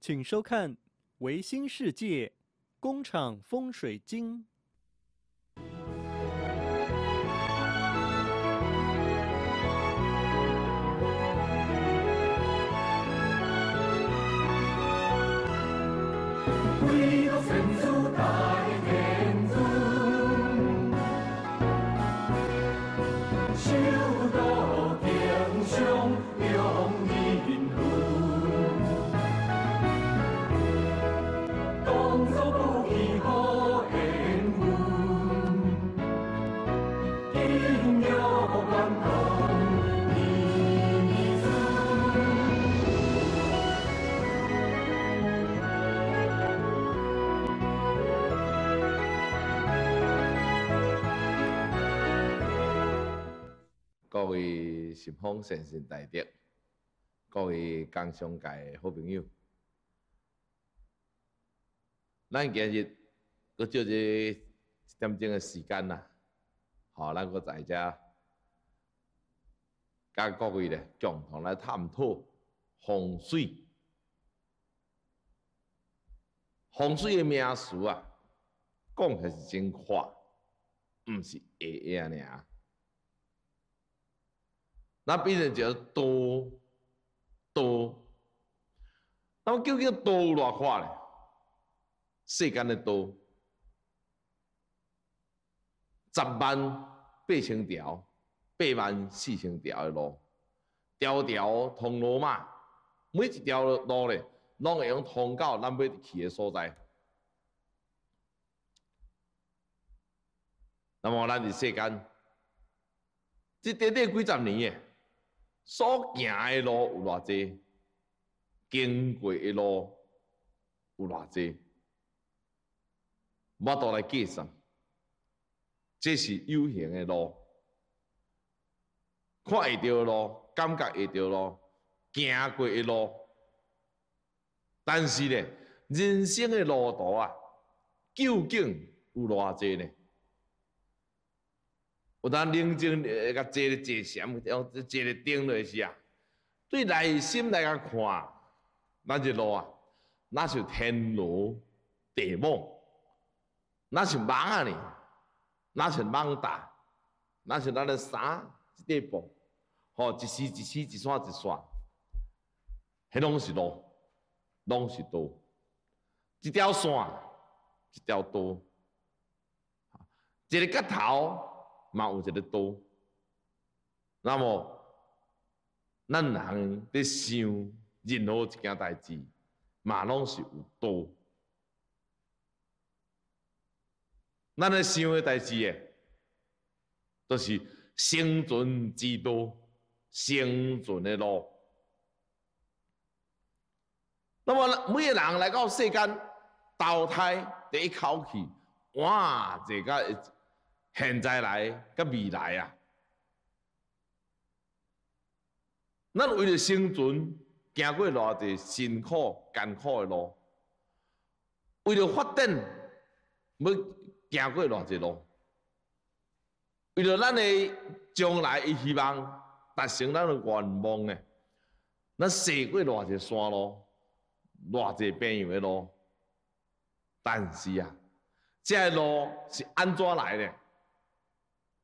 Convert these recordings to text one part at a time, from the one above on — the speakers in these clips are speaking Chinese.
请收看《维新世界工厂风水经》。信丰诚信大德，各位工商界好朋友，咱今日搁借这一点钟个时间啦，好，咱搁在遮，甲各位咧共同来探讨风水。风水个命数啊，讲还是真话，唔是会啊，尔。那变成要多多。那么究竟多偌化呢？世间的多，十万八千条，八万四千条的路，条条通罗马，每一条路咧，拢会用通到咱要去的所在。那么咱伫世间，一短短几十年诶。所行的路有偌济，经过的路有偌济，我都来计算。这是有形的路，看会到的路，感觉会到的路，行过的路。但是呢，人生的路途啊，究竟有偌济呢？有当冷静，呃，甲坐坐闲，用坐咧顶落是啊。对内心来甲看，那即路啊，那是天罗地网，那是网啊呢，那是网大，那是咱咧衫一布，吼一丝一丝一线一线，迄拢是路，拢是道，一条线，一条道，一个角头。嘛有一个刀，那么咱人咧想任何一件代志，嘛拢是有刀。咱咧想诶代志诶，都是生存之道，生存诶路。那么每个人来到世间，投胎第一口气，哇，一个。现在来，甲未来啊，咱为了生存，行过偌济辛苦、艰苦的路；为了发展，要行过偌济路；为了咱的将来，希望达成咱的愿望呢，咱踅过偌济山路，偌济平缘的路。但是啊，这路是安怎来的？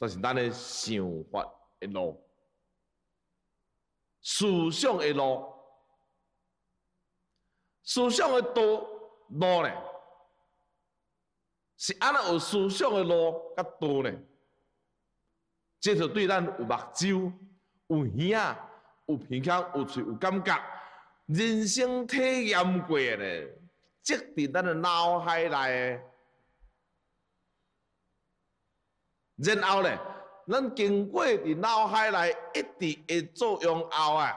就是咱的想法的路，思想的路，思想的道路呢？是安怎有思想的路较道呢？即就对咱有目睭、有耳啊、有鼻孔、有嘴、有感觉，人生体验过呢，积伫咱的脑海内然后呢，咱经过伫脑海内一直的作用后啊，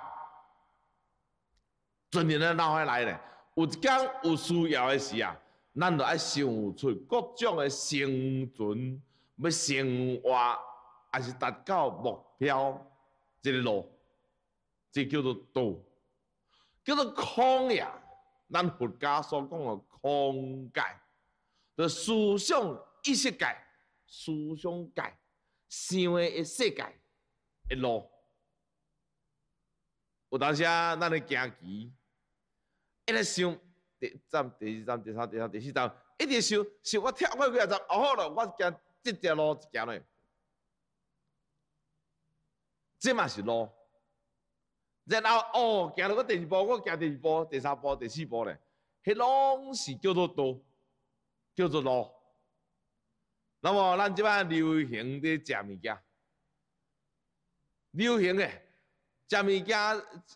存伫咧脑海内咧，有一天有需要的时啊，咱就爱想出各种的生存、要生活，还是达到目标，一个路，这叫做道，叫做空呀，咱佛家所讲的空界，就思想意识界。思想界想的这世界诶路有当下，咱咧行棋一直想第一站、第二站、第三三、第四站，一直想想我跳过几啊站，哦好了，我行即条路就行落，这嘛是路。然后哦，行了个第二步，我行第二步、第三步、第四步咧，迄拢是叫做道，叫做路。那么咱即摆流行伫食物件，流行诶，食物件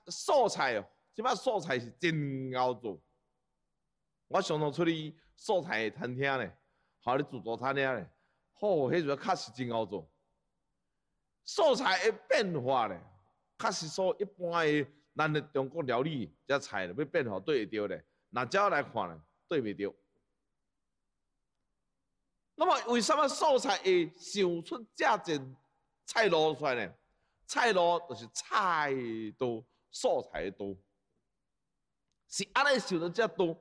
素菜哦，即摆素菜是真好做。我想趟出去素菜餐厅咧，后咧自助餐厅咧，吼，迄阵确实真好做。素菜诶变化咧，确实说一般诶，咱诶中国料理遮菜咧要变化对会着咧，若照来看咧对袂着。那么为什么素菜会想出遮种菜路出来呢？菜路就是菜多，素菜多，是安尼想得遮多，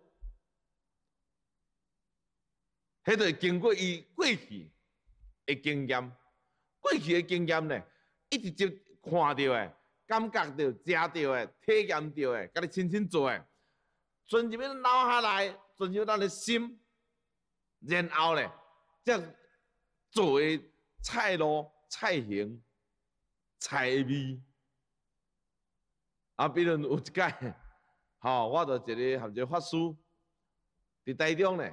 迄个经过伊过去的经验，过去的经验呢，一直就看到的、感觉到、食到个、体验到的，甲你亲亲做诶，存入物脑下来，存入咱的心，然后呢？即做诶菜咯，菜型、菜味，啊，比如有一届，吼，我着一个合一个法师伫台中咧，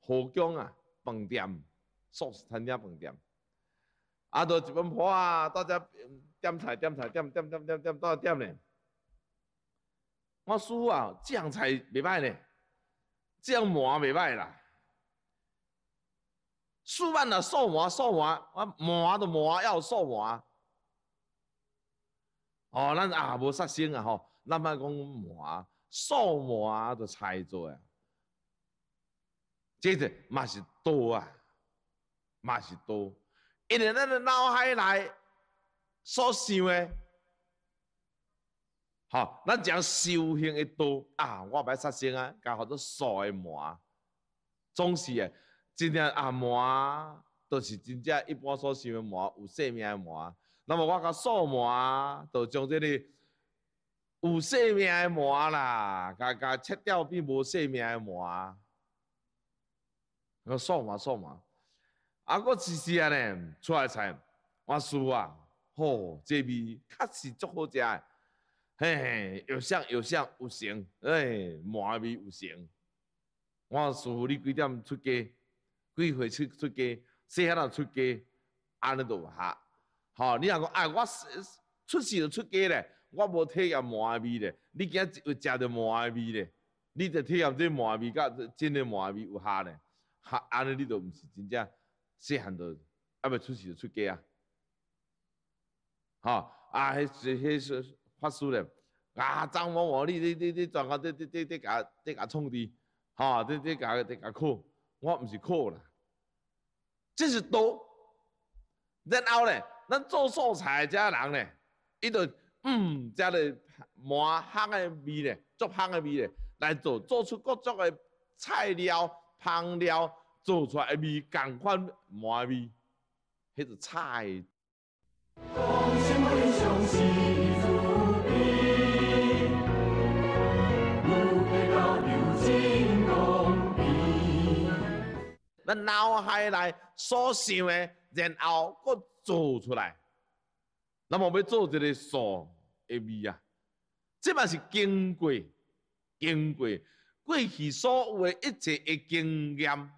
河江啊，饭店、素食餐厅、饭店，啊，着一边趴啊，大家点菜、点菜、点点点点点，倒点咧，我师啊，酱菜未歹咧，酱麻未歹啦。数万啊，数万，数我啊，万的万，要数万。哦，咱啊无杀生啊，吼，咱要讲万，数啊，都猜做啊。即个嘛是多啊，嘛是多，因为咱的脑海内所想诶，吼，咱只要修行会多啊，我袂杀生啊，加学着数诶万，总是诶。真正啊，毛都是真正一般所想的毛，有生命的毛。那么我甲素毛，就将即个有生命的毛啦，甲甲切掉比无生命的毛。我扫毛扫毛，啊！我其安尼出来菜，我师啊，吼，即味确实足好食个，嘿嘿，有相有相有型，哎，麻味有型。我师傅，你几点出街？几岁出出街，细汉人出街，安尼都合。吼，你若讲哎，我出事就出街咧，我无体验麻味咧，你今日有食着麻味咧，你就体验这麻味，甲真诶麻味有合咧。合安尼你都毋是真正细汉都爱未出事就出街啊。吼，啊，迄、迄迄法师咧，啊，张某某，你你你，专好在在在在甲在甲创治，吼，你你甲你甲考，我毋是苦啦，即是刀。然后呢，咱做素菜遮人呢，伊就嗯，遮来满香的味咧，足香的味咧，来做做出各种的菜料、烹料，做出来味同款满味，迄是菜。咱脑海内所想的，然后佫做出来。那么要做一个善的味啊，即嘛是经过、经过过去所有的一切的经验，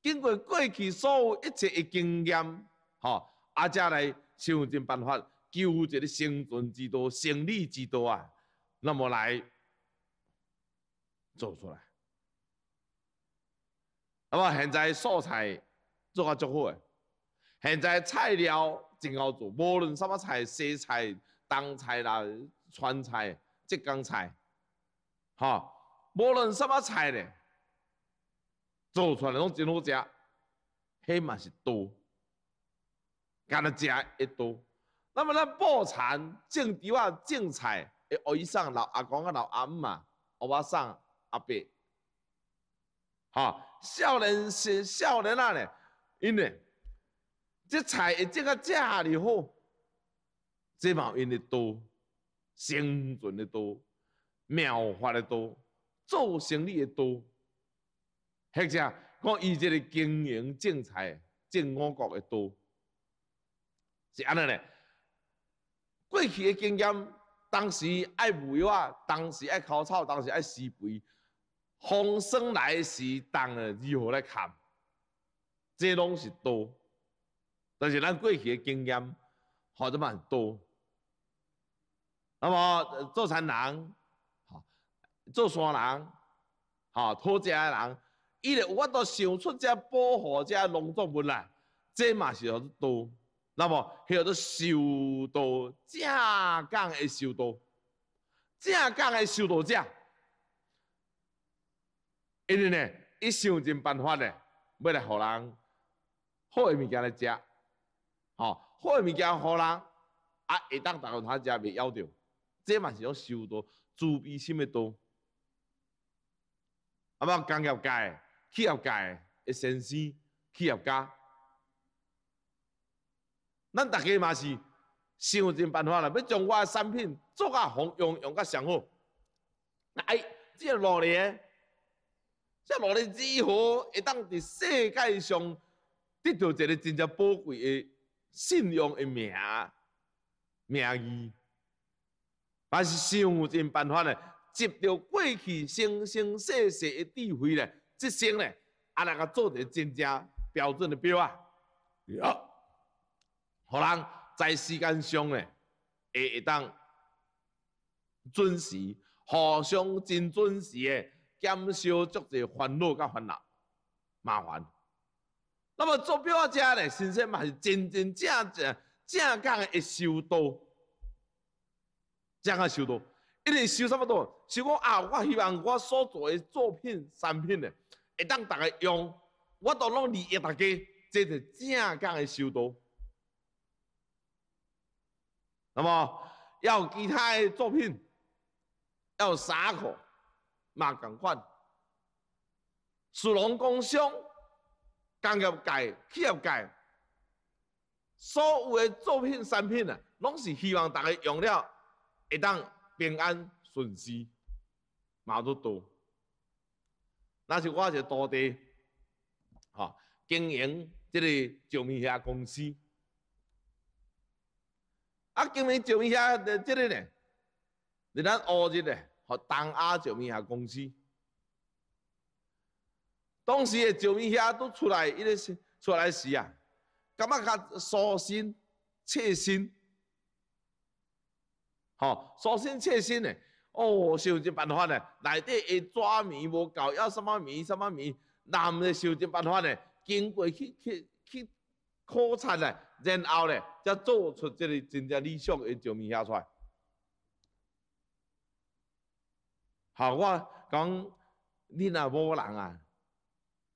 经过过去所有一切的经验，吼，阿则来想尽办法，求一个生存之道、生理之道啊，那么来做出来。那么现在素菜做啊足好诶，现在菜料真好做，无论什么菜，西菜、当菜啦、川菜、浙江菜，哈，无论什么菜咧，做出来拢真好食，迄嘛是多，干阿食一多。那么咱生产、种地话种菜，老阿公啊、老阿姆啊，我送阿伯。哈，少年是少年啊嘞，因为这菜会种个价尔好，这嘛因的多，生存的多，妙法的多，做生意的多，或者讲伊即个经营种菜、种五谷的多，是安尼嘞。过去的经验，当时爱牛油啊，当时爱烤草，当时爱施肥。风生来时，当了如何来扛？这拢是多，但是咱过去嘅经验，好得蛮多。那么做山农，好做山农，好讨食的人，伊嚟有法想出只保护只农作物来，这嘛是学得多。那么迄学到正港嘅学到，正港嘅学到者。因为呢，伊想尽办法呢，要来互人好诶物件来食，吼，好诶物件互人，啊，会当大家食袂枵着，这嘛是种修道慈悲心诶多。啊，要工业界、企业界诶先生、企业家，咱逐家嘛是想尽办法啦，要将我诶产品做较红，用用甲上好。来，即这两年，即无来如何会当伫世界上得到一个真正宝贵诶信用诶名名誉？还是想有办法咧？集着过去生生世世诶智慧咧，即生咧，啊来甲做一个真正标准诶表啊，互人在时间上咧会会当准时，互相真准时诶。减少足侪烦恼甲烦恼麻烦，那么作表我遮咧，先生嘛是真真正正正港会修道，正港修道，一定修差不多。修讲啊！我希望我所做诶作品产品咧，会当大家用，我都拢利益大家，做一正港的修道。那么，有其他诶作品，有衫裤。嘛，共款，是农工商、工业界、企业界，所有诶作品、产品啊，拢是希望大家用了会当平安、顺私，嘛都多。那是我是徒弟，哈，经营即个石棉遐公司。啊，今年石棉遐的即个呢，伫咱乌日的。和东亚椒面遐公司，当时诶，椒面遐都出来，伊个出来时啊，感觉较舒心、切心，吼舒心切心诶。哦，想一办法嘞，内底会抓米无够，要什么米什么米，男诶。想一办法嘞，经过去去去考察咧，然后咧才做出这个真正理想的椒面遐出来。好，我讲你那无人啊，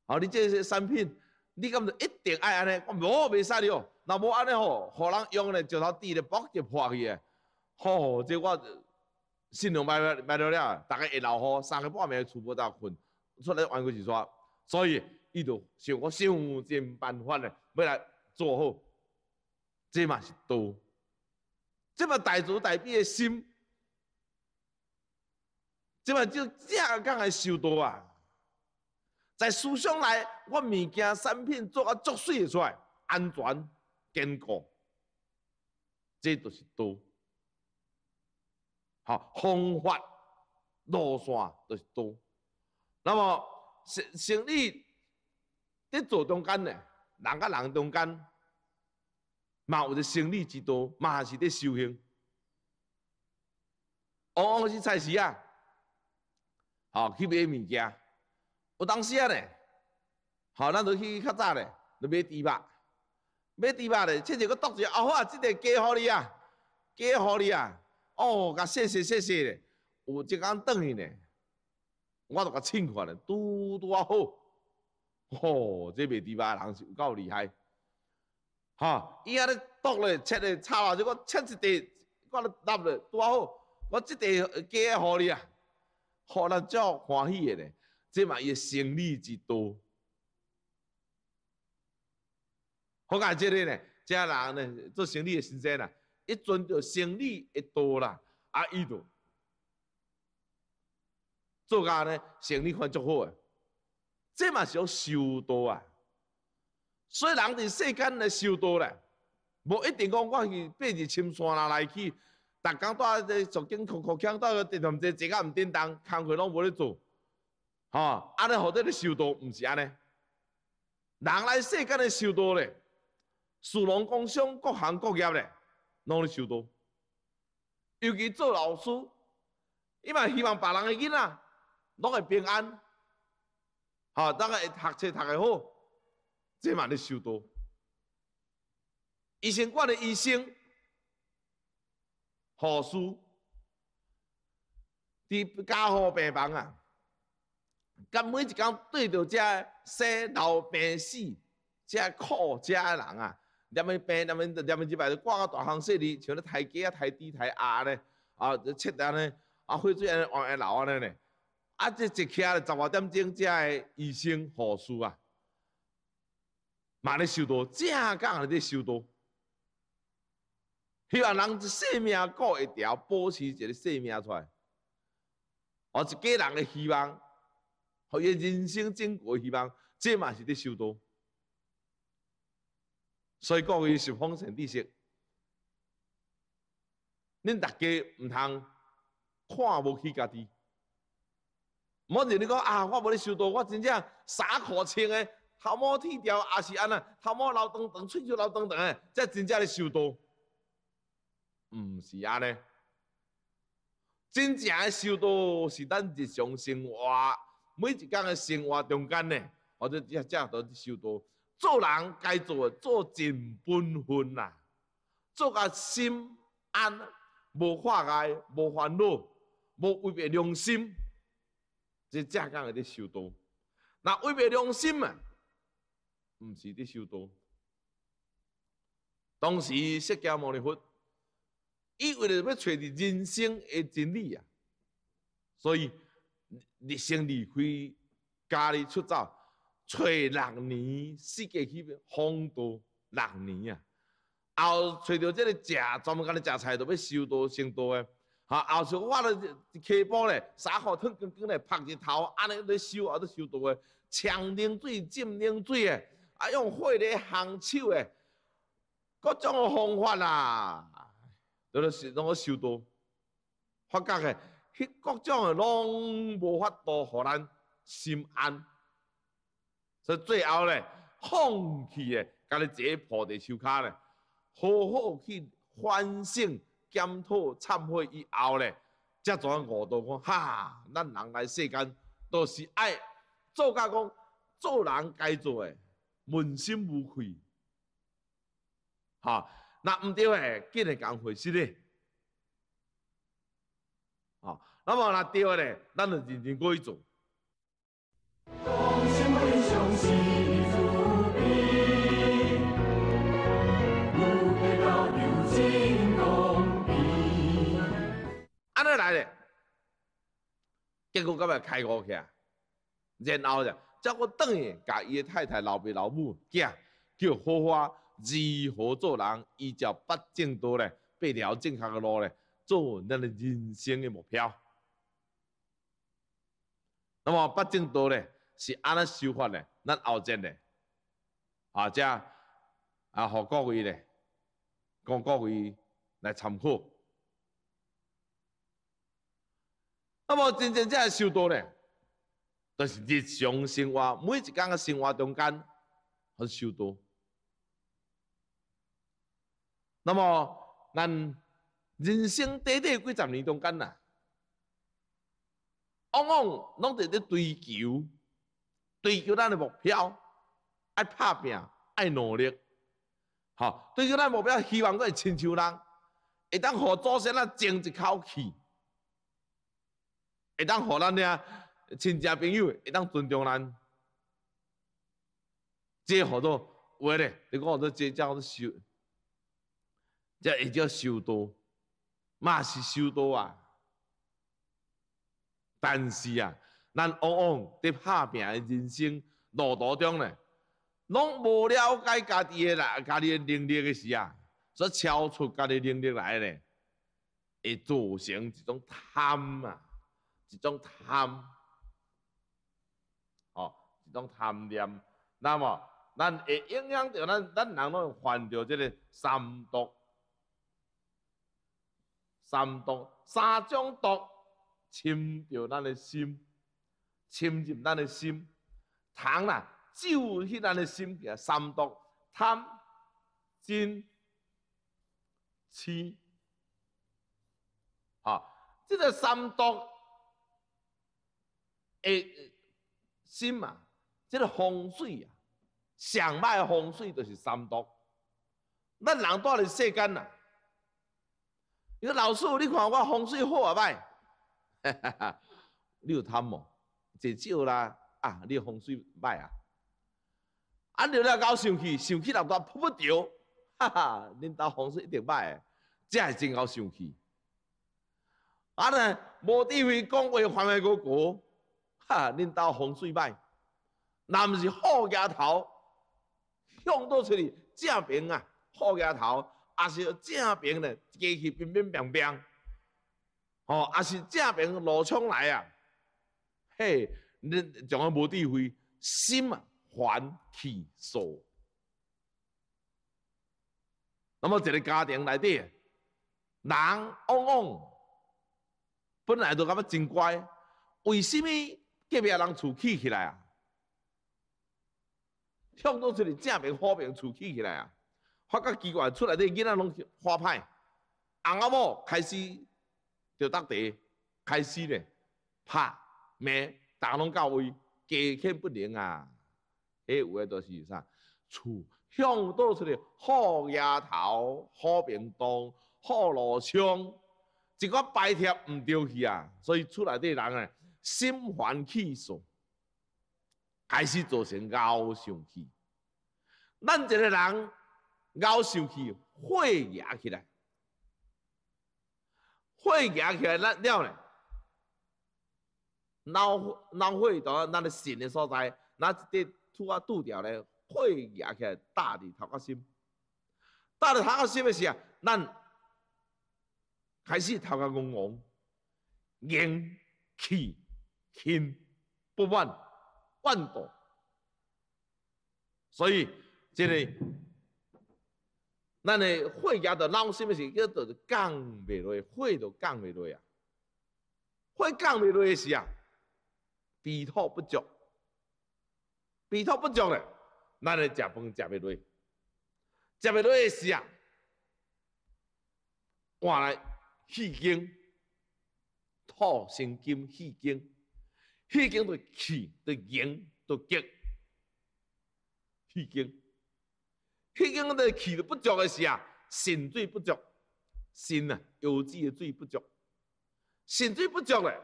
好，你这些产品，你敢就一定爱安尼？我无未使你哦，那无安尼哦，互人用咧石头滴咧剥就破去诶，好，这我信用歹歹歹了，大概会两户，三个半暝出不到困，出来还过几刷，所以伊就想我想尽办法嘞，要来做好，这嘛是多，这嘛大助大悲的心。即嘛就正刚来收到啊！在思想内，我物件、产品做啊足水出来，安全坚固，即就是道。好方法路线就是道。那么生生理伫做中间呢？人甲人中间嘛有只生理之道，嘛是伫修行。往往是菜市啊！哦，去买物件，有当时咧，哦，咱都去较早咧，都买猪肉，买猪肉咧，切着佮剁啊，好啊，即块加互你啊，加互你啊，哦，甲谢谢谢谢咧，有一工转去咧，我都甲称看咧，拄拄好，吼，这卖猪肉的人是有够厉害，吼，伊安咧剁咧切咧炒啊，即个切一块，我咧搭咧，拄好，我即块加互你啊。互咱足欢喜的呢，即嘛是生理之多。好，讲即里呢，遮人呢做生理的时阵啊，一准就生理一多啦，啊，伊就做作家咧，生理款足好个，即嘛是讲修道啊。所以人伫世间咧修道咧，无一定讲我是爬入深山啦来去。逐工带一个手区，QQ、强大个，同一只钱也唔点动，工课拢无咧做，吼？安尼好得咧收度，毋是安尼。人来世间咧收度咧，龙工商各行各业咧，拢咧收度。尤其做老师，伊嘛希望别人个囡仔拢会平安，吼？当个会读册读个好，即嘛咧收度。医生，我的医生。护士伫加护病房啊，甲每一工对着遮生老病死遮苦遮人啊，连分病连分连分之摆都挂个大风雪哩，像咧抬鸡啊抬猪、抬鸭咧，啊，切得安尼，啊，血水安尼往下流安尼咧，啊，一一徛咧十外点钟，遮个医生护士啊，嘛咧收多，正下加下哩都多。希望人一生命顾一条，保持一个生命出来，哦，一家人的希望，许伊人生经过希望，即嘛是伫修道。所以讲，伊是奉神知识。恁大家毋通看无起家己，毋然你讲啊，我无咧修道，我真正衫裤穿诶，头毛剃掉也是安尼，头毛留长长，喙须留长长诶，则真正咧修道。唔是啊咧，真正诶修道是咱日常生活，每一工嘅生活中间咧，或者正正伫修道。做人该做嘅，做尽本分啦，做啊心安，无法碍，无烦恼，无违背良心，即正刚嘅伫修道。那违背良心啊，唔是伫修道。当时释迦牟尼佛。伊为着要揣着人生诶真理啊，所以你先离开家里出走，揣六年，世界去荒度六年啊。后揣到即个食，专门教你食菜，都要收道成道诶。啊，后像我咧起步咧，三号汤羹羹咧，晒日头，安尼咧收，啊咧收道诶，呛啉水、浸啉水诶，啊用火咧烘手诶，各种方法啊。了了，让我收到，发觉诶，迄各种诶，拢无法度，互咱心安。所以最后咧，放弃诶，家己坐伫手卡咧，好好去反省、检讨、忏悔以后咧，才转悟到讲，哈，咱人来世间都是爱做甲讲，做人该做诶，问心无愧，哈。那唔对诶，吉来讲回事咧。哦，那么那对咧，咱就认真过去做。红星安尼来咧，结果到尾开过去啊，然后咧，则个等伊，甲伊个太太、老爸、老母，寄叫火花。如何做人，依照八正道咧，八条正确的路咧，做咱的人生的目标。那么八正道咧，是安尼修法咧，咱后进咧，啊，即啊，何各位咧，讲各位来参考。那么真正真会修到咧，就是日常生活每一天的生活中间，很修到。那么咱人生短短几十年中间呐，往往拢在咧追求，追求咱的目标，爱拍拼，爱努力，好，追求咱目标，希望我会亲像人，会当互祖先咱争一口气，会当互咱遐亲戚朋友会当尊重咱，这好多话咧，你讲好多这叫做修。这也叫修道，嘛是修道啊！但是啊，咱往往伫拍拼的人生路途中呢，拢无了解家己的啦，家己的能力的时啊，所超出家己能力来呢，会造成一种贪啊，一种贪，哦，一种贪念。那么咱会影响着咱咱人咯，犯着即个三毒。三毒，三种毒，侵着咱的心，侵入咱的心，贪啦，招去咱的心嘅三毒，贪、嗔、痴，啊，即个三毒诶，心啊，即个风水啊，上歹嘅风水就是三毒，咱人住喺世间啊。你说老师，你看我风水好啊歹？你有贪无？侪少啦啊！你风水歹啊！啊，你了搞生气，生气两都扑不着，哈哈！恁兜风水一定歹，这是真搞生气。啊呢，无地位讲话，反为个国，哈！恁兜风水歹，那毋是好丫头，向倒出去正平啊，好丫头。啊，是正平嘞，家是平平平平，哦，啊是正平路冲来啊，嘿，你种个无智慧，心烦气锁。那么一个家庭内底，人往往本来都感觉真乖，为什么隔壁人厝起起来啊？冲到这里正平和平厝起起来啊？发觉奇怪，出来底囡仔拢是花派，阿公阿开始就打地，开始咧拍骂，打拢到位，家天不灵啊！有诶着是啥？厝向倒出咧好丫头、好民风、好路乡，一个白天毋对去啊！所以出来啲人诶，心烦气躁，开始造成咬上气。咱一个人。咬受气，火燃起来，火燃起来，了了呢？恼恼火在咱的心的所在，拿一块土啊堵掉嘞，火燃起来，打理头壳心，打理头壳心，不是啊？咱开始头壳怣怣，硬气、轻不稳、稳度，所以这里。咱的血压就流什么时，叫做降袂落，血就降袂落啊。血降袂落的是啊，鼻土不足，鼻土不足嘞，咱的食饭食袂落，食袂落的是啊，换来气经、土生金、气经，气经就气，就阳，就热，气经。个阮咧气都不足的是啊，肾水不足，肾啊腰子的水不足，肾水不足咧，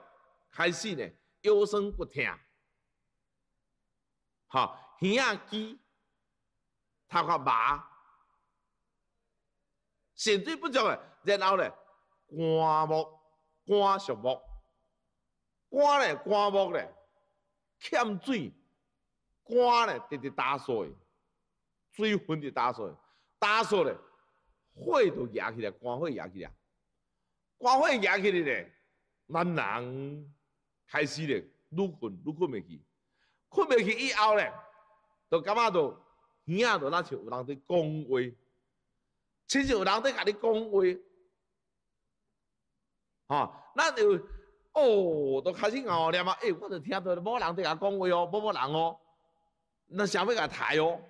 开始咧腰酸骨痛，吼，耳啊肌，头壳麻，肾水不足咧，然后咧肝木肝属木，肝咧肝木咧欠水，肝咧直直打水。水分就打睡，打睡嘞，火都压起来，肝火压起来，肝火压起来咧，嘞，人开始嘞，愈困愈困袂去，困袂去以后嘞，就感觉就耳仔就若像有人在讲话，亲像有人在甲你讲话，吼，咱就哦，就开始熬哦，念嘛，哎，我就听到某人在甲讲话哦，某某人哦，那想欲甲杀哦。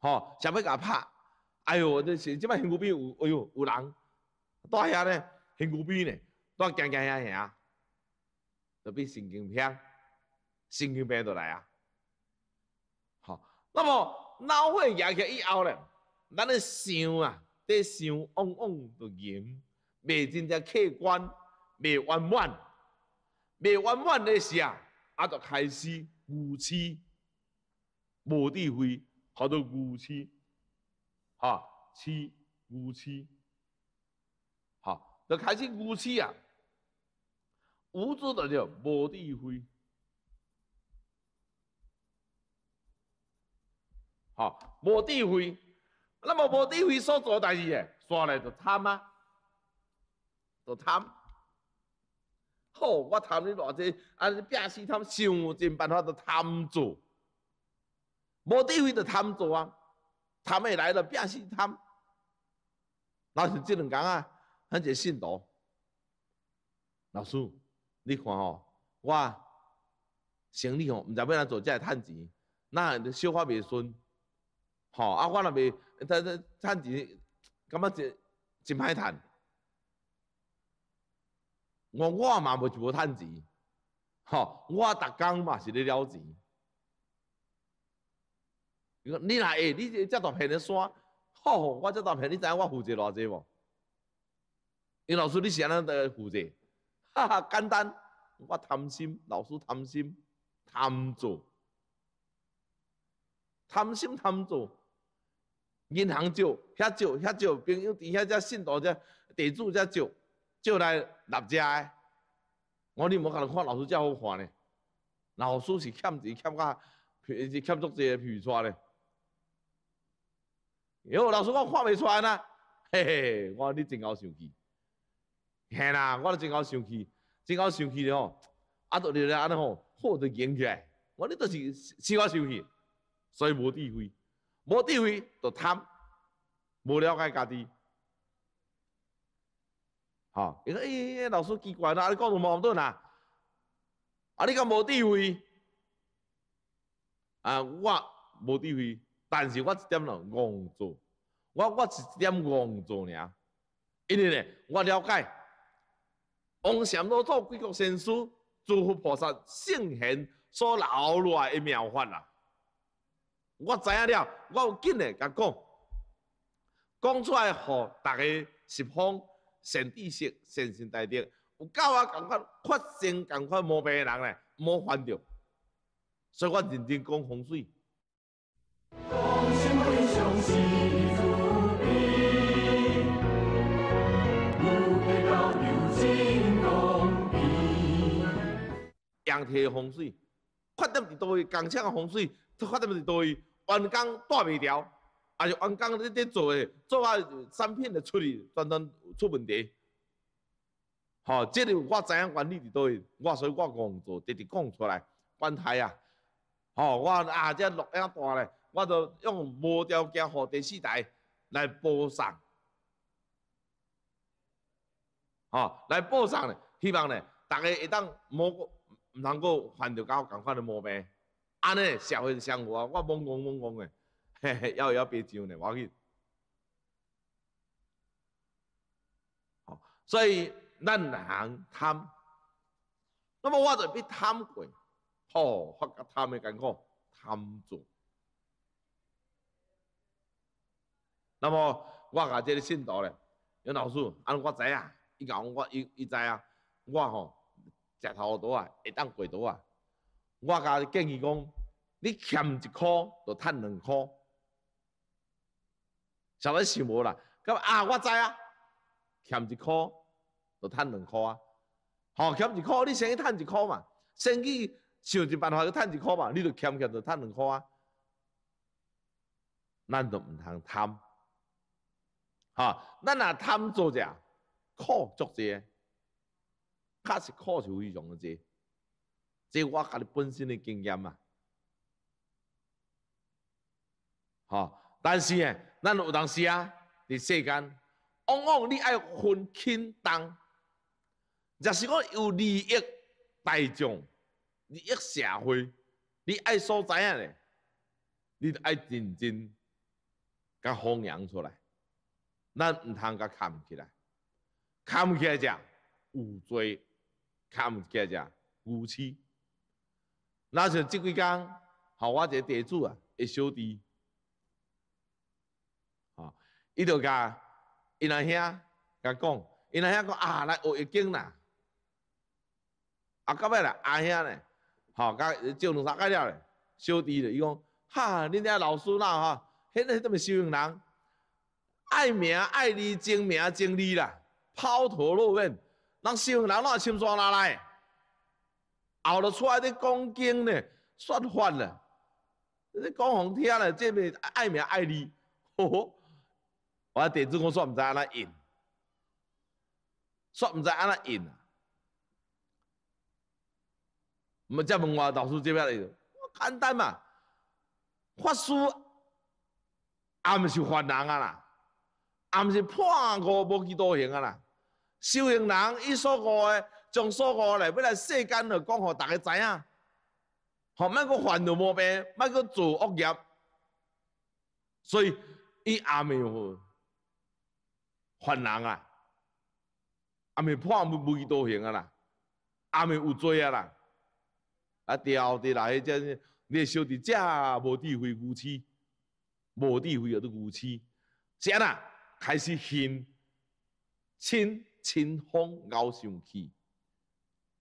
吼，想要甲拍，哎哟，这是即摆很牛逼，有哎哟，有人，蹛遐咧很牛逼呢，蹛行行遐遐，就变神经病，神经病就来啊！吼，那么血火起以后咧，咱咧想啊，伫想往往就念，袂真正客观，袂圆满，袂圆满的时啊，啊就开始无耻、无智慧。好多牛耻，哈，耻，牛耻，哈，都开始牛耻啊！无知的就无地慧，哈，无地慧，那么无地慧所做志事，上来就贪啊，就贪。好，我睇你偌济，啊，你拼死贪，想尽办法都贪做。无地位就贪做啊，贪也来了变死贪。老师这两天啊，很一个信徒。老师，你看哦，我生理哦，毋知要怎做才会趁钱，那小发袂顺，吼啊，我若袂，他趁钱，感觉真真歹趁。我我嘛无就无趁钱，吼，我逐工嘛是咧了钱。伊讲你来下，你这大片的山，吼，我即大片，你知影我负责偌济无？伊老师，你是安怎得负责？哈哈，简单，我贪心，老师贪心，贪做，贪心贪做，银行借，遐借遐借，朋友伫遐遮信多遮地主遮借，借来立遮的。我你无可甲看，老师遮好看咧。老师是欠钱欠是欠足济皮皮穿咧。哟，老师，我看袂出来呐。嘿嘿，我讲你真够生气。吓啦，我咧真够生气，真够生气咧吼。啊，度你咧安尼吼，火就燃起来。我汝都是生我生气，所以无智慧，无智慧就贪，无了解家己。哈，伊讲哎，老师奇怪啦，你讲出矛盾啦。啊，你讲无智慧？啊，我无智慧。但是我一点都戆做，我我是一点戆做尔，因为呢，我了解往禅老祖、几国先师、诸佛菩萨圣贤所留落来的妙法啦。我知影了，我有紧的甲讲，讲出来，互大家拾方善知识、善心大德，有够啊，共款发生共款毛病诶人呢，莫犯着，所以我认真讲风水。工贴风水，缺点伫倒位？工厂的风水，缺点伫倒位？员工带袂牢，啊是员工伫伫做诶，做啊产品来出去，等等出问题。吼，即个我知影原理伫倒位？我所以我讲做，直直讲出来。关系啊，吼，我啊只录音带咧，我都用无条件互电视台来播送。吼，来播送咧，希望咧，逐个会当无。毋通够犯著搞共款的毛病，安尼社会生活我懵懵懵懵的，嘿嘿，也也别上呢，我去。好，所以咱人贪，那么我著比贪过，哦，发觉贪的艰苦，贪做。那么我甲即个信徒咧，杨老师，啊，我知啊，伊讲我，伊伊知啊，我吼。食头多啊，会当过多啊。我甲建议讲，你欠一箍就趁两箍，啥物想无啦。咁啊，我知啊，欠一箍就趁两箍啊。吼，欠一箍，你先去趁一箍嘛，先去想一办法去趁一箍嘛，你就欠欠就趁两箍啊。咱就毋通贪，吼。咱若贪做者，苦做者。确实靠是非常个多，即我家己本身诶经验啊，哈！但是呢，咱有当时啊？伫世间往往你爱分轻重，若是讲有利益大众、利益社会，你爱所在啊嘞，你著爱认真，甲弘扬出来，咱毋通甲藏起来，藏起来只有罪。看人家只武器，那像即几工，好，我一个地主啊，一小弟，吼伊就甲因阿兄甲讲，因阿兄讲啊，来学易经啦，啊，到尾啦，阿兄咧，吼，甲借两三百了咧，小弟咧，伊讲，哈，恁遐老师啦，哈，现在都咪修行人，爱名爱利，争名争利啦，抛头露面。人修人咱心酸哪来？熬了出来，你讲经呢，算法了。你讲互听嘞，这边爱名爱利，我弟子我煞唔知安那应，煞唔知安那应啊？毋则问我导师这边嘞？简单嘛，法师，毋是凡人啊啦，毋是破五无去多行啊啦。修行人，伊所讲诶，将所学来，要来世间来讲，互大家知影，吼，莫去犯著毛病，莫去做恶业。所以，伊阿吼犯人啊，阿暝判无无几多行啊啦，阿暝有罪啊啦。啊，调伫来迄只，你小弟遮无智慧无耻，无智慧有得无是遮呐开始信，亲。清风傲上去，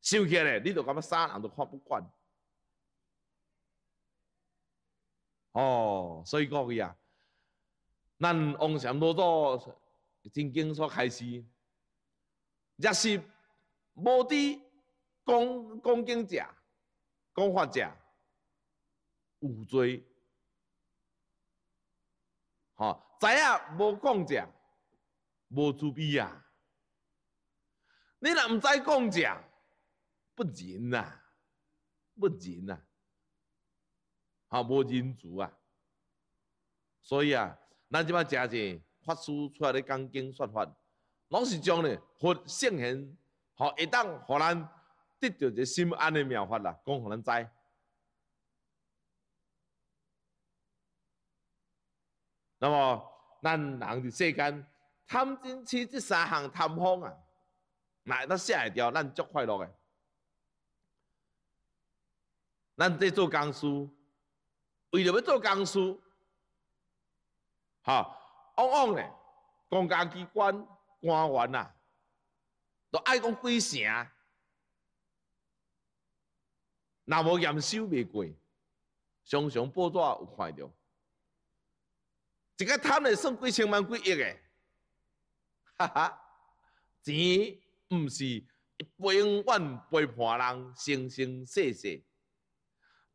想起来，你就感觉啥人都看不惯。哦，所以讲伊啊，咱往常多多从经所开始，若是无伫讲讲经者、讲法者，有罪。哦，知影无讲者，无慈悲啊。你若唔再讲，只，不仁呐，不仁呐，好，无仁慈啊。所以啊，咱即摆真是法师出来咧讲经说法，拢是将咧佛圣贤，好，会当，互咱得到一心安诶妙法啦，讲互咱知。那么，咱人伫世间贪嗔痴这三项贪方啊。那那下一条，咱足快乐个。咱在做工司，为了要做工司，哈，往往嘞，公家机关官员啊，都爱讲规啊，那无验收未过，常常报纸有快乐，一个贪嘞算几千万几亿的，哈哈，钱。毋是永远陪伴人，生生世世。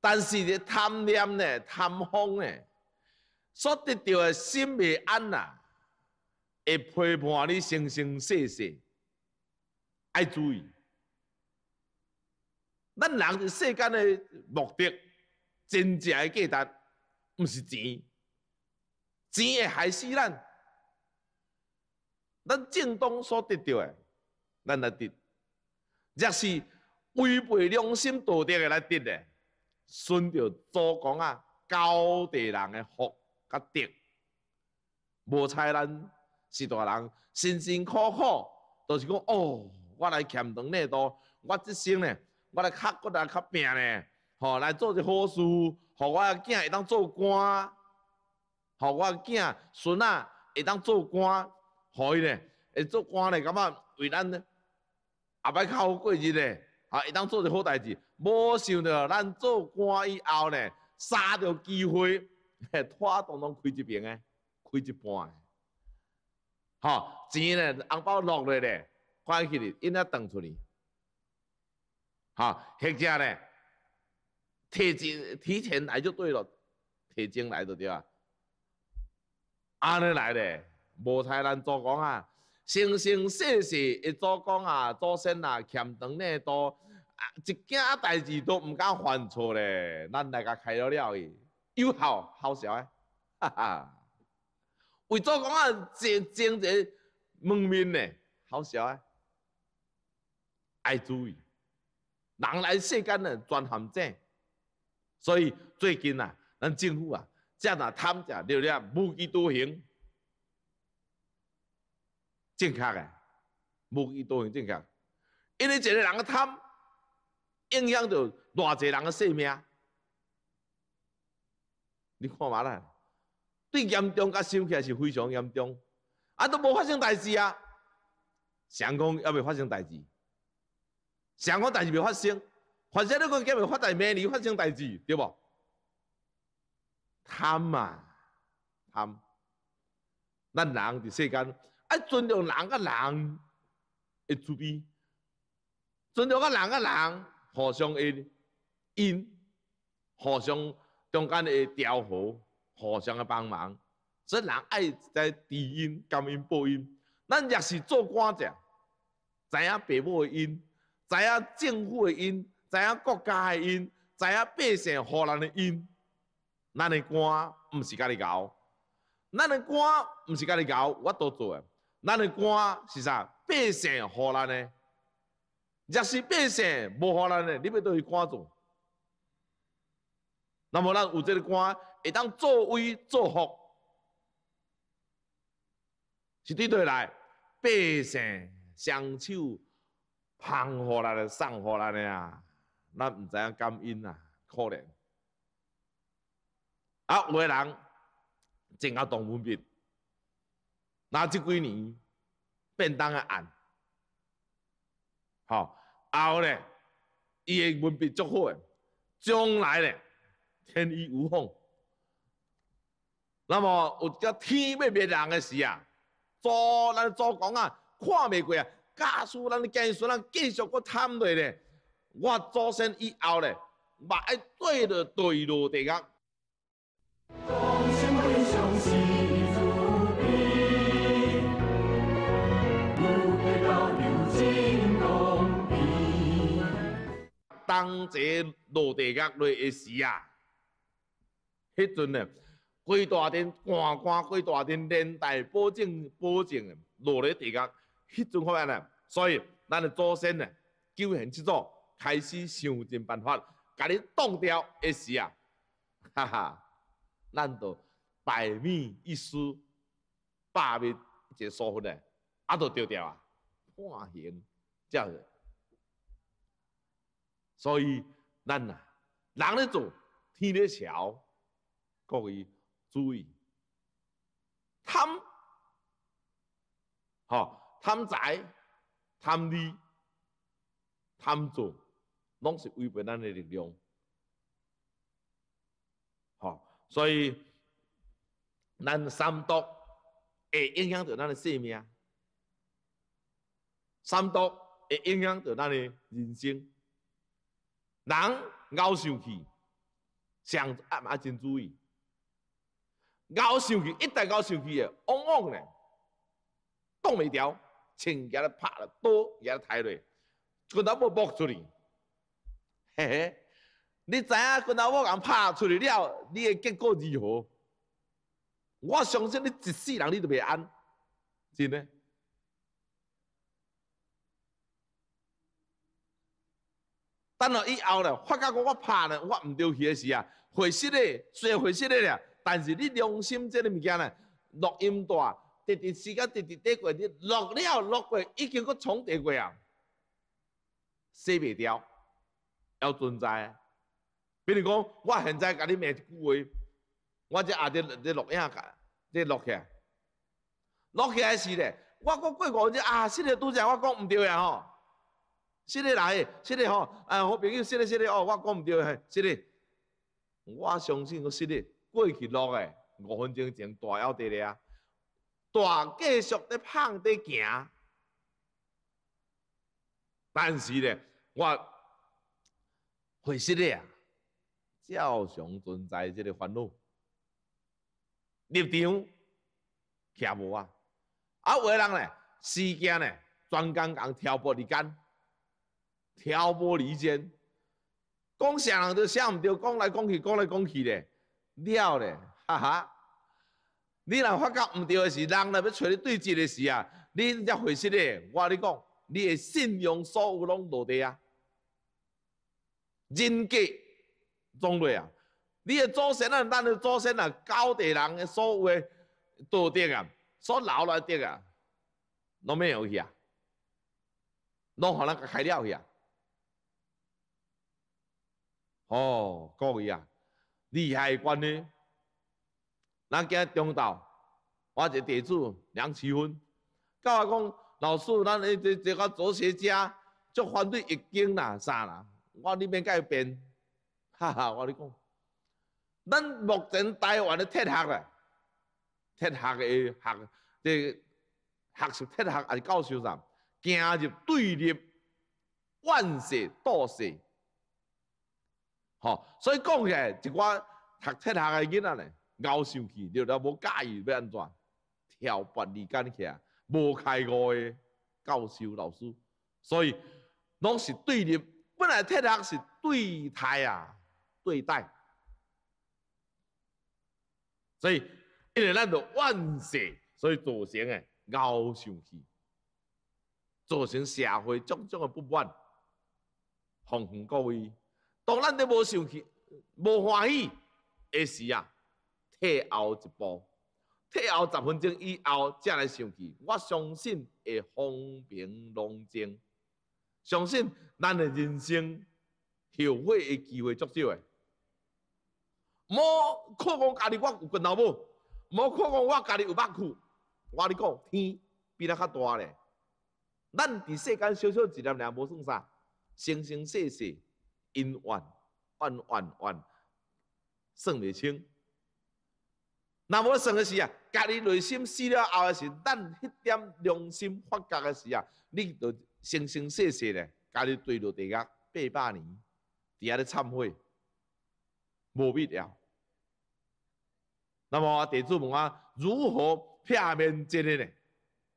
但是咧贪念诶、贪风诶所得着诶心未安啊，会陪伴你生生世世。爱注意，咱人世间诶目的、真正诶价值，毋是钱，钱会害死咱。咱正当所得着诶。咱来得，若是违背良心道德的来得咧，顺着祖公啊、高代人的福甲德，无采咱是大人辛辛苦苦，都是讲哦，我来欠东奈多，我即生咧，我来较骨力较拼咧，吼，来做一好事，互我个囝会当做官，互我个囝孙仔会当做官，互伊咧，会做官咧，感觉为咱。啊，摆较好过日嘞，啊，会当做一个好代志。无想到咱做官以后呢，杀着机会，嘿，拖动拢开一边诶，开一半诶，哈，钱呢，红包落来咧，关起去哩，因遐动出去，吼，或者呢，提前提前来就对了，提前来就对啊，安尼来咧，无才难做工啊。生生世世，一做工啊，做先啊，欠长呢多，一件代志都毋敢犯错咧，咱来家开了了去，有效好笑诶，哈哈，为做工啊，争争一个门面呢，好笑诶。爱注意，人来世间呢，全含正，所以最近啊，咱政府啊，正若贪食，了了，无计多行。正确诶，无几多会正确，因为一个人个贪，影响着偌济人个性命。你看嘛啦，对严重个心气是非常严重，啊都无发生代志啊。上讲也未发生代志，上讲代志未发生，反正你讲皆会发代明年发生代志，对无？贪嘛贪，咱人伫世间。尊重人甲人会慈悲，尊重甲人甲人互相会因，互相中间会调和，互相个帮忙。即人爱在低音、高音、报音。咱若是做官者，知影爸母个音，知影政府个音，知影国家个音，知影百姓互南个音。咱个官毋是家己熬，咱个官毋是家己熬，我都做个。咱的歌是啥？百姓呼咱的，若是百姓无呼咱的，你要倒去官做。那么咱有这个歌，会当作威作福，是汝对来？百姓双手捧咱的，送咱的啊！咱毋知影感恩啊，可怜。啊，有个人正要懂文笔。那即几年便当的案，吼后咧，伊的文笔足好诶，将来咧天衣无缝。那么有条天要灭人诶事啊，做咱做公啊看袂过啊，假使咱继续咱继续搁贪落咧，我祖先以后咧，嘛爱对着对路地甲。当个落地价落的时啊，迄阵啊，规大阵汗汗，规大阵连带保证保证落咧地价，迄阵好么样呢？所以咱诶祖先呢，救贤之作，开始想尽办法，甲你挡掉的时啊，哈哈，咱著百密一疏，百密一疏，忽咧，啊，都丢掉啊，判刑这样子。所以，咱啊，人咧做，天咧笑，各位注意，贪，吼，贪财、贪利、贪做，拢是违背咱的力量，吼，所以，咱三毒会影响到咱的性命，三毒会影响到咱的人生。人咬生气，上暗也真注意。熬生气，一旦熬生气的，往往呢挡袂牢，枪家咧拍了刀，咧杀落，拳头母搏出去。嘿嘿，你知影？拳头母共拍出去了，你的结果如何？我相信你一世人你都袂安，真诶。等了以后咧，发觉我我拍咧，我毋对迄个时啊，回事咧，虽然回事咧了，但是你良心这个物件咧，录音带，直直时间，直直得过你录了录过，已经阁重叠过啊，洗袂掉，还存在啊。比如讲，我现在甲你骂一句话，我这阿在在录音，在录起，录起来时咧，我阁过五日啊，失了拄则我讲毋对啊吼。失力来个，实吼，哎，好朋友，失力失力哦，我讲唔对嘿，实我相信个失力，过去落诶，五分钟前大，还伫咧，啊，大继续伫胖伫行，但是咧，我会失力啊，照常存在即个烦恼，入场，站无啊，啊，有人咧，时间咧，专工人挑拨离间。挑拨离间，讲啥人就写唔对，讲来讲去，讲来讲去咧，了咧，哈哈！你若发觉唔对的是，人若要找你对质的时啊，你才回事咧，我你讲，你的信用所有拢落地啊，人格葬落啊！你的祖先啊，咱的祖先啊，九地人的所有的道德啊，所留落滴啊，拢咩游去啊？拢互能开了去啊？哦，各位啊，厉害关呢？咱今中道，我一个弟子梁启芬，甲我讲，老师，咱一一个哲学家，足反对易经啦，啥啦？我你免改编，哈哈，我你讲，咱目前台湾的哲学啦，哲学的学，这学习哲学啊，是教授啥，行入对立，万事倒势。吼，所以讲起来，一寡读册学个囡仔呢，熬生气，对啦，无介意要安怎？挑拨离间去啊，无开悟个教授老师，所以拢是对立。本来册学是对待啊，对待，所以因为咱着万事，所以造成诶熬生气，造成社会种种诶不满，奉劝各位。当咱都无生气、无欢喜，下时啊，退后一步，退后十分钟以后，才来生气。我相信会风平浪静。相信咱的人生，后悔的机会足少诶。无靠讲家己，我有骨头无？无靠讲我家己有肉屈，我你讲天比咱较大咧，咱伫世间小小一粒粒，无算啥，生生世世。因怨万万万，算未清。那么，算个是啊，家己内心死了后个是咱迄点良心发觉个时啊，你就生生世世咧，家己坠着地狱八百年，伫阿咧忏悔，无必要。那么，弟子问我如何破免这咧呢？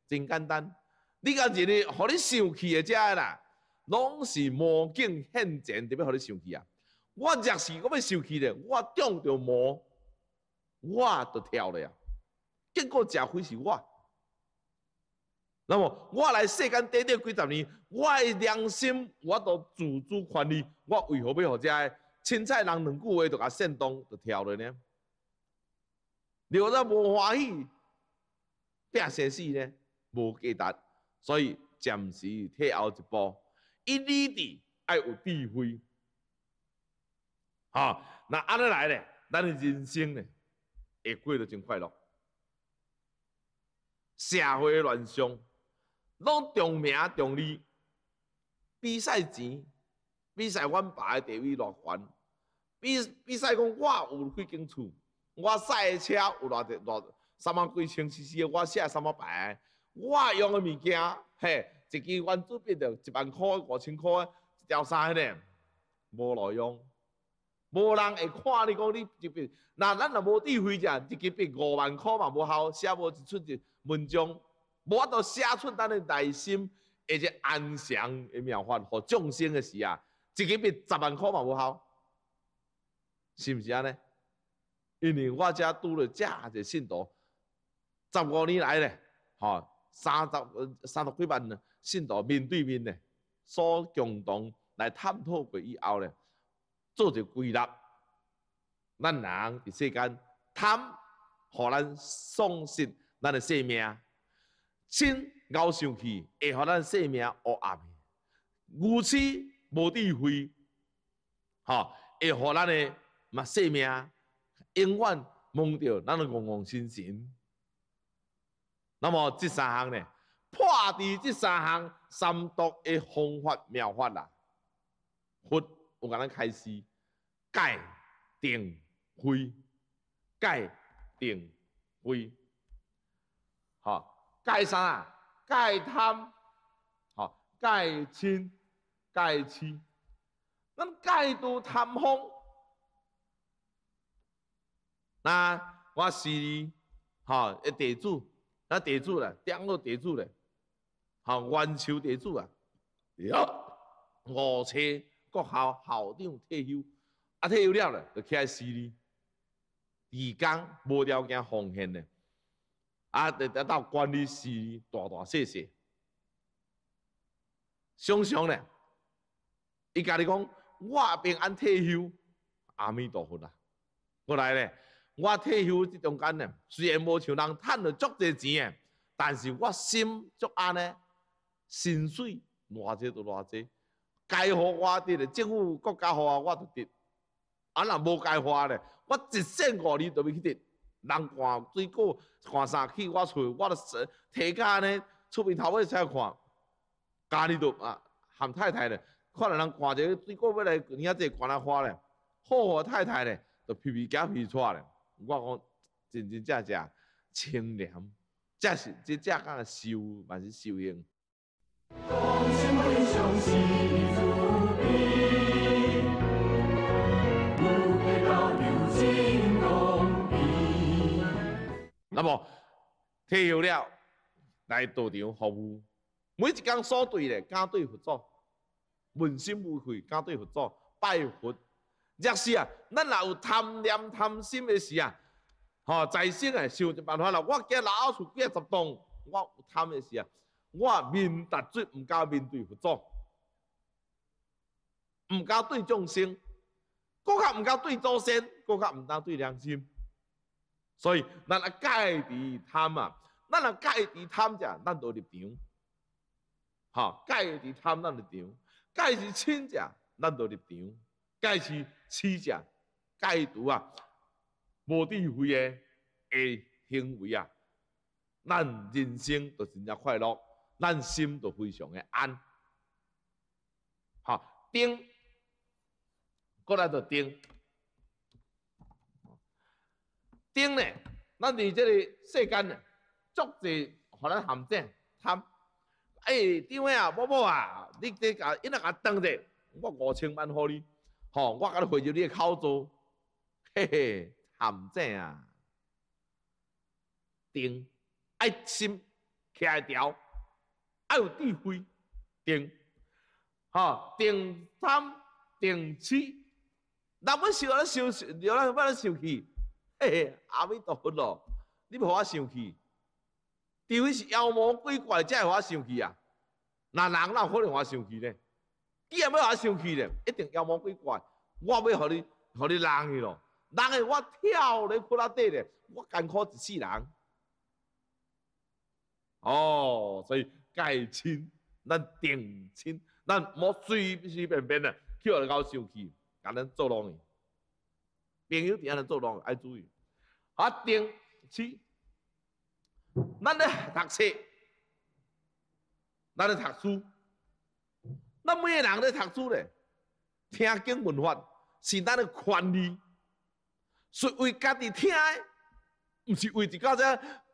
真简单，你家一咧，互你生气的遮啦？拢是魔镜现前，特别互你生气啊！我若是我要生气咧，我中着魔，我就跳了啊！结果食亏是我。那么我来世间短短几十年，我诶良心我都自主权利，我为何要互遮个青菜人两句话就甲煽动就跳了呢？如果咱无欢喜，拼生死呢？无价值，所以暂时退后一步。一里地爱有智慧，哈，那安尼来咧，咱的人生咧会过得真快乐。社会乱象，拢重名重利，比赛钱，比赛阮爸第地位偌悬，比比赛讲我有几间厝，我驶的车有偌多偌，三万几千是西，我写什么牌，我用的物件嘿。一支圆珠笔就一万块、五千块，一条衫呢，无内容，无人会看你讲你一支。那咱若无智慧者，一支笔五万块嘛无效，写无一出一文章，无法度写出咱的内心或者安详的妙法，互众生的时啊，一支笔十万块嘛无效，是毋是安尼？因为我遮拄着遮只信徒，十五年来咧，吼，三十、三十几万。信徒面对面呢，所共同来探讨过以后呢，做就归纳，咱人伫世间，贪，互咱丧失咱的生命；，嗔，傲生气，会互咱生命厄压；，无痴无智慧，吼，会互咱的嘛生命永远蒙着咱的戆戆心性。那么这三项呢？破除这三行三毒嘅方法妙法啦。佛有甲咱开示：戒、定、慧。戒、定、慧。哈，戒啥啊？戒贪。哈，戒嗔，戒痴。咱戒都贪方，那我是哈地主，那地主咧，点都地主咧。哈！元朝地主啊，哟，五千国校校长退休，啊退休了了，就来始呢，义工无条件奉献的，啊，得到管理师大大细细。想想呢，伊家己讲，我平安退休，阿弥陀佛啦！后来呢，我退休即中间呢，虽然无像人赚了足济钱诶，但是我心足安呢。薪水偌济就偌济，该花伫嘞，政府国家花，我就伫啊，若无该花嘞，我一星五年都要去伫人看水果看啥去，我揣我着摕卡呢，出边头尾查看。家己著啊喊太太嘞，看到人看一个水果要来，你啊这看来花嘞，好好太太嘞，著皮皮夹皮出嘞。我讲真真正正清凉，真是只只敢修还是修行。贡献我领袖的足笔，足笔到如今功名。那么退休了来道场服务，每一工所对的，家对佛祖，问心无愧，家对佛祖拜佛。若是啊，咱若有贪念贪心的时啊，吼在心的想尽办法啦。我今老拿出几十栋，我有贪的时啊。我面达罪，毋敢面对佛祖，毋敢对众生，更较毋敢对祖先，更较毋敢对良心。所以，咱啊戒地贪啊，咱啊戒地贪者，咱就入场。哈，戒地贪咱入场，戒是亲者咱就入场，戒是痴者戒毒啊，无智慧诶诶行为啊，咱人生就真正快乐。咱心都非常的安，好，丁，过来就丁，丁呢？咱伫即个世间呢，足多互咱陷阱，他，哎，点样啊？某某啊，你这甲伊来甲当者，我五千万互你，吼，我甲你汇入你个口照，嘿嘿，陷阱啊！丁，爱心徛条。爱有地定，顶，哈，定三定七，若不想了，消，有了不啦生气，嘿嘿，阿弥陀佛咯，你欲互我生气，除非是妖魔鬼怪才会让我生气啊，那人哪可能互我生气嘞，鸡欲要我生气呢，一定妖魔鬼怪，我要互你，互你人去咯，人我跳咧骨拉底咧，我艰苦一世人，哦，所以。借钱，咱定亲，咱无随随便便的去，人搞生气，甲咱做弄去。朋友平安，做弄爱注意。啊，定钱，咱咧读册，咱咧读书，咱每个人咧读书咧，听经文法是咱的权利，是为家己听的，毋是为一个这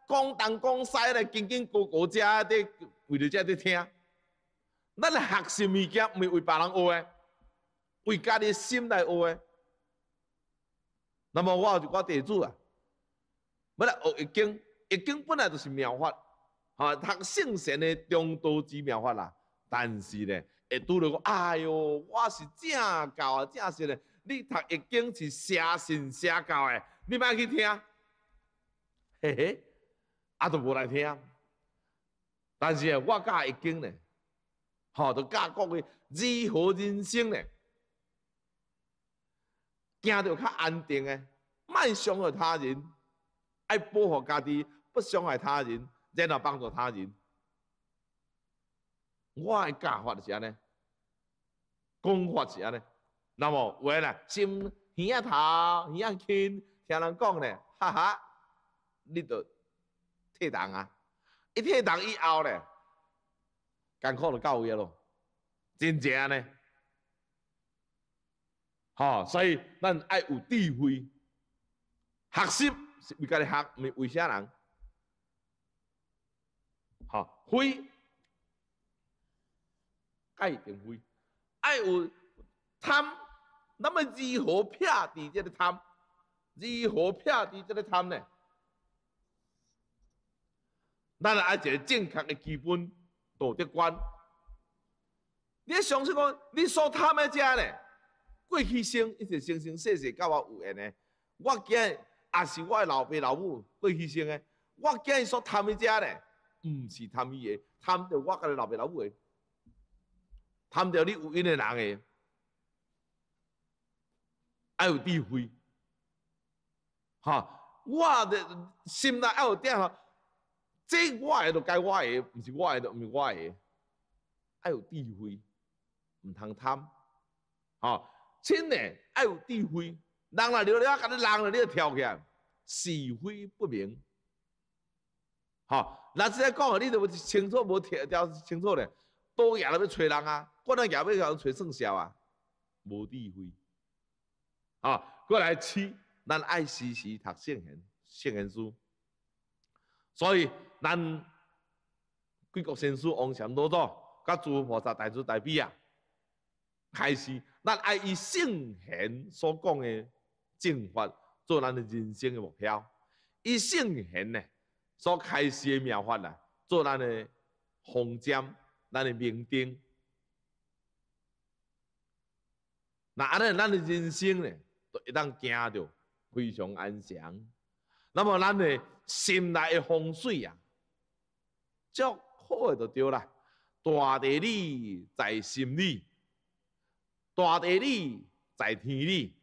讲东讲西咧，斤斤角角遮的。为着遮在听，咱来学习物件，毋是为别人学的，为家己的心来学的。那么我我地主啊，要来学易经，易经本来就是妙法，哈，学圣贤的中道之妙法啦。但是呢，会拄着讲，哎哟，我是正教啊，正信诶。你读易经是邪信邪教的，你莫去听。嘿嘿，啊，都无来听。但是，我教会经呢，吼，著教各位如何人生呢，行着较安定诶，莫伤害他人，爱保护家己，不伤害他人，然后帮助他人。我爱教法是安尼，讲法是安尼。那么话呢，心耳仔头，耳仔轻，听人讲呢，哈哈，你著退让啊。一退人以后咧，艰苦就到位咯，真正呢，吼，所以咱爱有智慧，学习是为家己学，毋是为啥人？吼，慧，爱会慧，爱有贪，那么如何撇掉这个贪？如何撇掉这个贪呢？咱啊，一个正确的基本道德观。你相信讲，你所贪的遮呢，过去生一直生生世世甲我有缘的，我见也是我老爸老母过去生的，我见所贪的遮呢，毋是贪伊的，贪掉我你老爸老母的，贪掉你有缘的人的，爱有智慧，哈，我的心内爱有点哈。这我的就该我的，毋是我的就毋是我的。爱有智慧，毋通贪，吼，亲诶，爱有智慧。人若撩撩，甲你人了，你著跳起来，是非不明。吼，那即来讲诶你著清楚，无条条清楚咧，多硬咧要找人啊，棍子硬要甲人，找算数啊，无智慧。啊，过来吃，咱爱时时读圣贤，圣贤书，所以。咱贵国先师王禅老祖，甲诸菩萨大慈大悲啊，开始咱爱以圣贤所讲的正法做咱的人生个目标，以圣贤呢所开始个妙法啊，做咱个防针，咱个明灯。那安尼咱个人生呢，都会当行到非常安详。那么咱个心内的风水啊，足好诶，就对啦！大地理在心里，大地理在天理，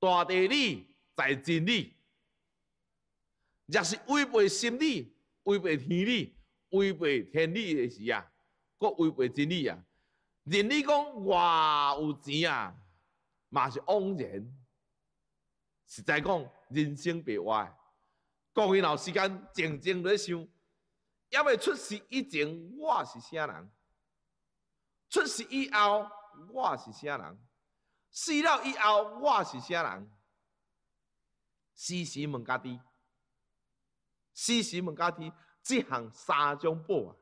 大地理在真理。若是违背心理、违背天理、违背天理诶时啊，搁违背真理啊！任你讲偌有钱啊，嘛是枉然。实在讲，人生白活。讲位老时间，静静在想。因为出世以前，我是啥人？出世以后，我是啥人？死了以后，我是啥人？时时问家己，时时问家己，即项三种宝啊！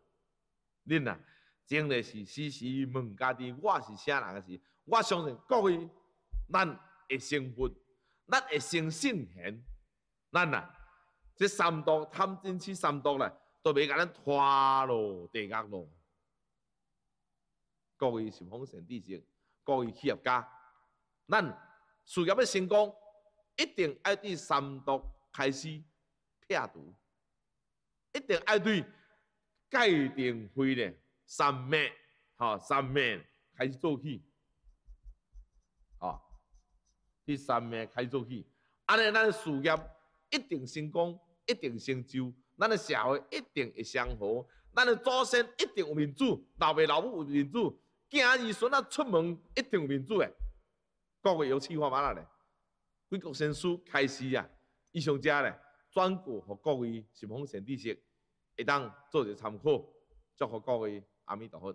恁啊，真的是时时问家己我是啥人个事。我相信各位咱会信佛，咱会成圣贤，咱啊，即三道贪嗔痴三道啦。都未甲咱拖咯，地狱咯。各位是风神弟子，各位企业家，咱事业要成功，一定爱对三毒开始辟除，一定爱对戒定慧咧，三昧、哈三昧开始做起，吼，对三昧开始做起，安尼咱事业一定成功，一定成就。咱的社会一定会祥和，咱的祖先一定有民主，老爸老母有民主，囝儿孙仔出门一定有民主诶。各位有启发无啦咧？《鬼国先生》开始啊，以上者咧，转告互各位信奉天地师，会当一个参考，祝福各位阿弥陀佛。